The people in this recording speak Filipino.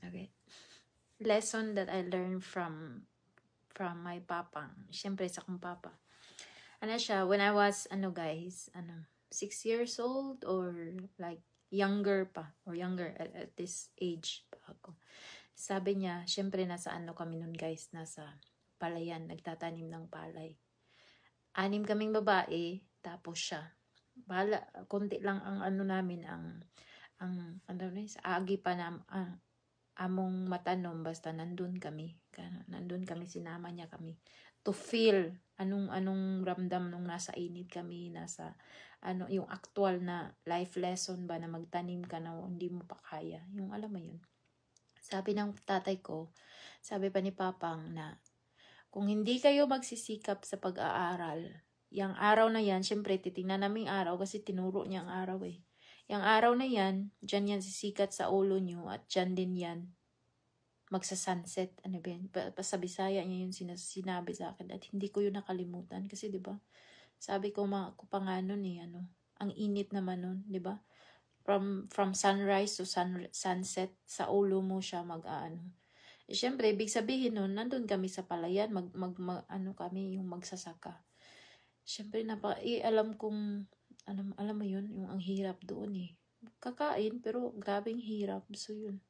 Okay. Lesson that I learned from from my papa. Siyempre sa kong papa. Ano siya, when I was, ano guys, ano, 6 years old or like younger pa or younger at, at this age pa ako. Sabi niya, syempre nasa ano kami nun guys, nasa palayan, nagtatanim ng palay. Anim kaming babae, tapos siya. Bala, konti lang ang ano namin, ang, ang, ano na, agi pa na, ang, ah, among matanom basta nandun kami. Nandun kami, sinama niya kami. To feel anong anong ramdam nung nasa init kami, nasa ano yung actual na life lesson ba na magtanim ka na hindi mo pa kaya. Yung alam mo yun. Sabi ng tatay ko, sabi pa ni Papang na kung hindi kayo magsisikap sa pag-aaral, yung araw na yan, syempre titingnan namin araw kasi tinuro niya ang araw eh. Yang araw na yan, dyan yan sisikat sa ulo nyo at dyan din yan magsa-sunset. Ano ba yan? Pa, sa Bisaya niya yun sinas, sinabi sa akin at hindi ko yun nakalimutan kasi 'di ba sabi ko mga kupangano ni eh, ano, ang init naman nun, 'di ba From, from sunrise to sun, sunset, sa ulo mo siya mag-aano. Eh, Siyempre, ibig sabihin nun, nandun kami sa palayan, mag, mag, mag ano kami, yung magsasaka. Siyempre, napa, eh, alam kong alam, alam mo yun, yung ang hirap doon eh. Kakain, pero grabing hirap. So, yun.